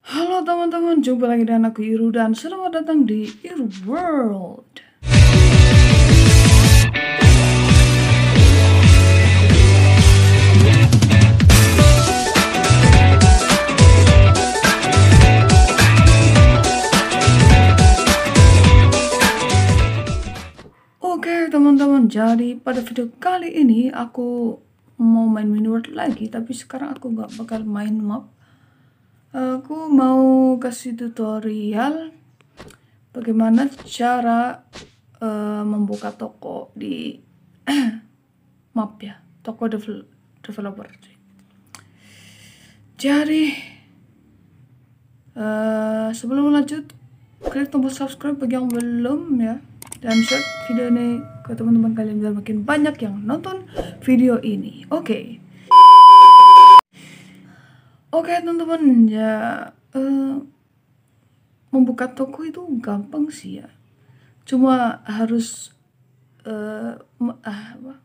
Halo teman-teman, jumpa lagi dengan aku Iru dan selamat datang di Iru World. Oke teman-teman, jadi pada video kali ini aku mau main mini world lagi, tapi sekarang aku gak bakal main map aku mau kasih tutorial bagaimana cara uh, membuka toko di map ya toko devel developer jadi uh, sebelum lanjut klik tombol subscribe bagi yang belum ya dan share video ini ke teman-teman kalian biar makin banyak yang nonton video ini oke okay. Oke teman-teman ya uh, membuka toko itu gampang sih ya. Cuma harus uh, ah, apa?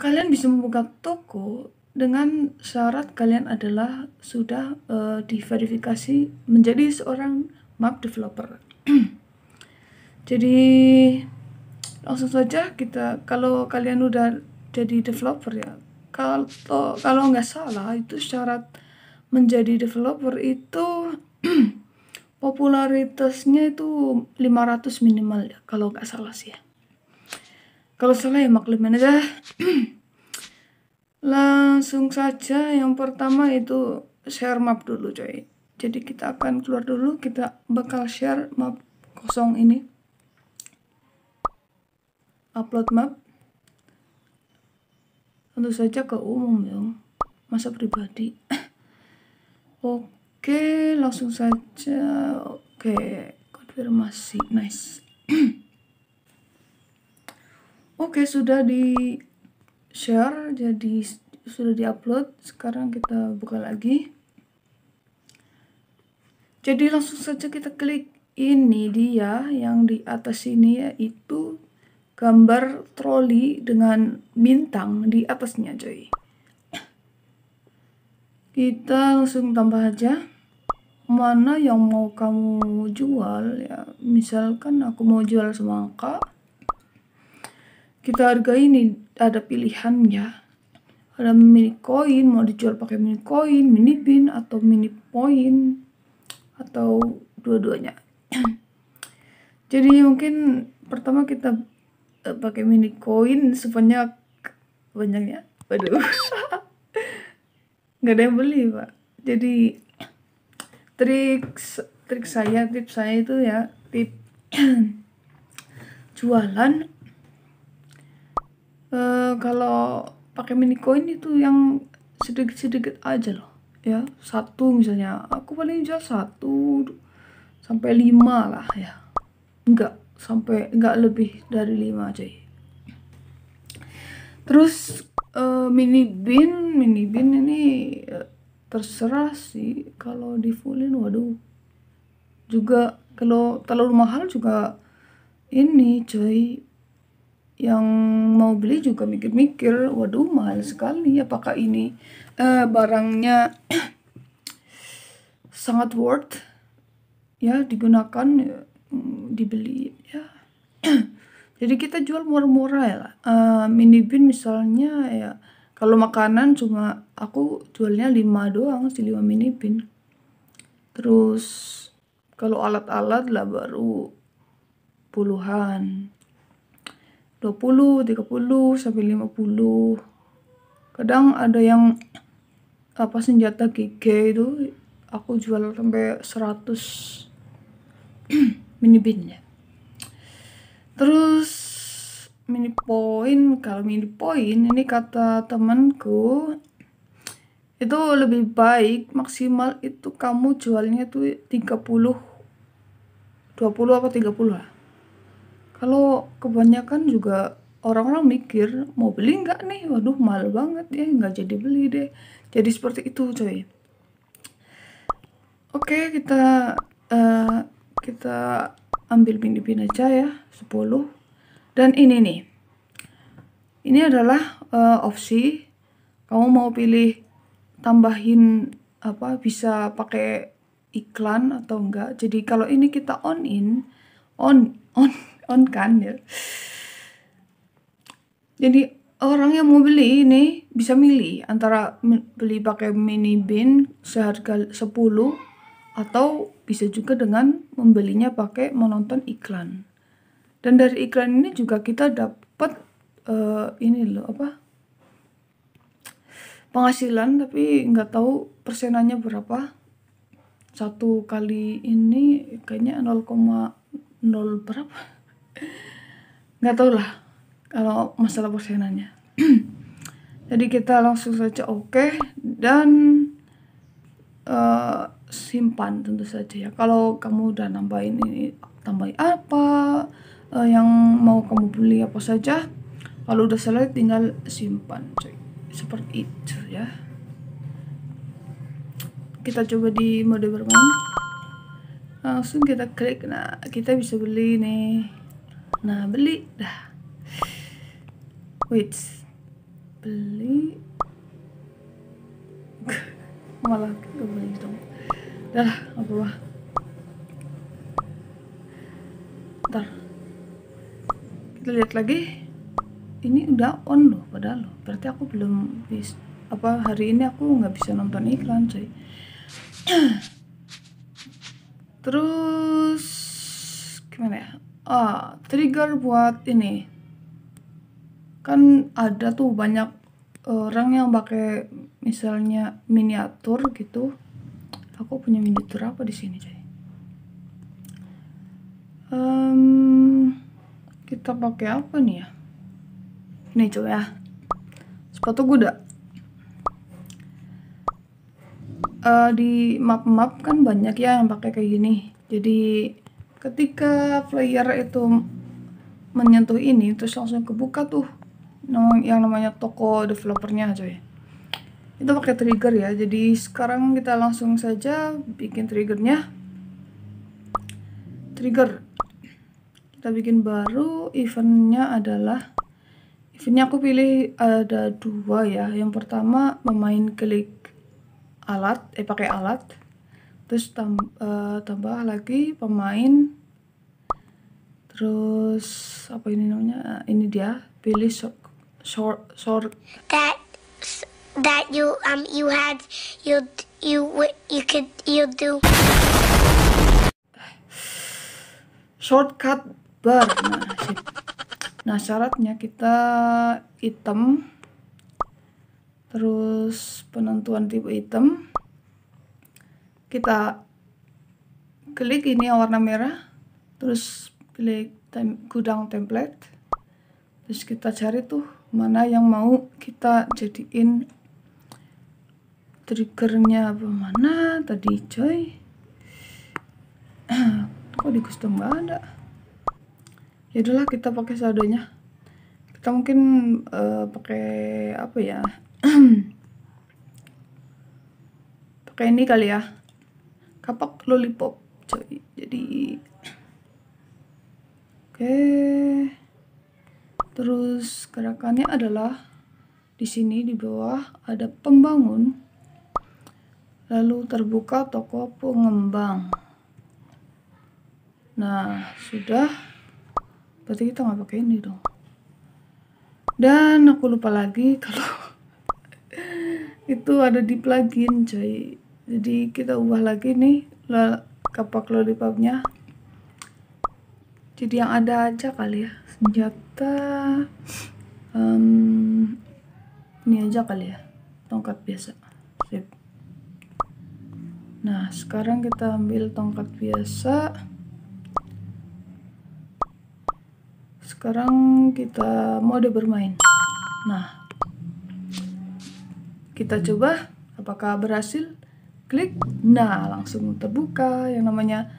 kalian bisa membuka toko dengan syarat kalian adalah sudah uh, diverifikasi menjadi seorang map developer. jadi langsung saja kita kalau kalian udah jadi developer ya kalau kalau nggak salah itu syarat menjadi developer itu popularitasnya itu 500 minimal ya kalau nggak salah sih ya kalau salah ya maklumin aja langsung saja yang pertama itu share map dulu coy jadi kita akan keluar dulu kita bakal share map kosong ini upload map tentu saja ke umum ya masa pribadi oke langsung saja oke konfirmasi nice oke sudah di share jadi sudah di upload sekarang kita buka lagi jadi langsung saja kita klik ini dia yang di atas ini yaitu gambar troli dengan bintang di atasnya coy kita langsung tambah aja mana yang mau kamu jual ya misalkan aku mau jual semangka kita harga ini ada pilihan ya ada mini koin mau dijual pakai mini koin, mini pin atau mini poin atau dua-duanya jadi mungkin pertama kita uh, pakai mini koin sebanyak banyaknya waduh nggak ada yang beli pak jadi trik trik saya tips saya itu ya tip jualan uh, kalau pakai mini koin itu yang sedikit-sedikit aja loh ya satu misalnya aku paling jual satu sampai lima lah ya enggak sampai nggak lebih dari lima aja terus uh, mini bin mini bin ini uh, terserah sih kalau di fullin waduh juga kalau terlalu mahal juga ini cuy yang mau beli juga mikir-mikir waduh mahal sekali apakah ini uh, barangnya sangat worth ya digunakan ya. Mm, dibeli ya jadi kita jual murah-murah ya uh, mini bin misalnya ya kalau makanan cuma aku jualnya lima doang sih lima mini bin terus kalau alat-alat lah baru puluhan 20, 30, sampai 50 kadang ada yang apa senjata GG itu aku jual sampai 100 mini bin ya terus mini point kalau mini point ini kata temanku itu lebih baik maksimal itu kamu jualnya tuh 30 20 apa 30 lah kalau kebanyakan juga orang-orang mikir mau beli nggak nih waduh mahal banget ya nggak jadi beli deh jadi seperti itu coy oke kita uh, kita ambil mini bin aja ya 10 dan ini nih ini adalah uh, opsi kamu mau pilih tambahin apa bisa pakai iklan atau enggak jadi kalau ini kita on in on on on kan ya jadi orang yang mau beli ini bisa milih antara beli pakai mini bin seharga 10 atau bisa juga dengan membelinya pakai menonton iklan. Dan dari iklan ini juga kita dapat uh, ini loh apa penghasilan tapi nggak tahu persenannya berapa satu kali ini kayaknya 0,0 berapa nggak tahu lah kalau masalah persenannya jadi kita langsung saja oke okay, dan eh, simpan tentu saja ya kalau kamu udah nambahin ini tambahin apa uh, yang mau kamu beli apa saja kalau udah selesai tinggal simpan cuy seperti itu ya kita coba di mode bermain langsung kita klik nah kita bisa beli nih nah beli dah wait beli malah beli dong Dah, lah, apa-apa. Ntar. Kita lihat lagi. Ini udah on loh, padahal loh. Berarti aku belum bisa apa hari ini aku nggak bisa nonton iklan cuy terus gimana ya ah trigger buat ini kan ada tuh banyak orang yang pakai misalnya miniatur gitu aku punya miniatur apa di sini jadi um, kita pakai apa nih ya ini coba ya sepatu kuda uh, di map-map kan banyak ya yang pakai kayak gini jadi ketika player itu menyentuh ini terus langsung kebuka tuh yang namanya toko developernya coy itu pakai trigger ya jadi sekarang kita langsung saja bikin triggernya trigger kita bikin baru eventnya adalah eventnya aku pilih ada dua ya yang pertama memain klik alat eh pakai alat terus tam, uh, tambah lagi pemain terus apa ini namanya ini dia pilih short short that you um you had you you you could you do. Shortcut bar. Nah, syaratnya kita item terus penentuan tipe item kita klik ini yang warna merah terus pilih tem gudang template terus kita cari tuh mana yang mau kita jadiin triggernya apa mana tadi coy kok di custom gak ada ya udahlah kita pakai seadanya kita mungkin uh, pakai apa ya pakai ini kali ya Kapok lollipop coy jadi oke terus gerakannya adalah di sini di bawah ada pembangun lalu terbuka toko pengembang nah sudah berarti kita nggak pakai ini dong dan aku lupa lagi kalau itu ada di plugin coy jadi kita ubah lagi nih kapak lollipopnya jadi yang ada aja kali ya senjata um, ini aja kali ya tongkat biasa sip Nah, sekarang kita ambil tongkat biasa. Sekarang kita mode bermain. Nah, kita coba apakah berhasil. Klik. Nah, langsung terbuka yang namanya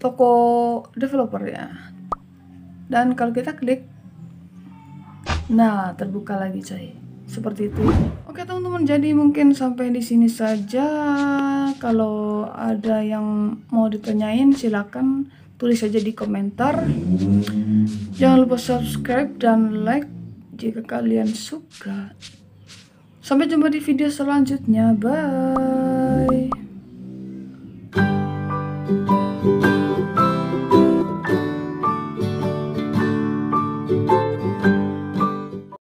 toko developer ya. Dan kalau kita klik, nah terbuka lagi coy seperti itu. Oke teman-teman, jadi mungkin sampai di sini saja. Kalau ada yang mau ditanyain silakan tulis saja di komentar. Jangan lupa subscribe dan like jika kalian suka. Sampai jumpa di video selanjutnya. Bye.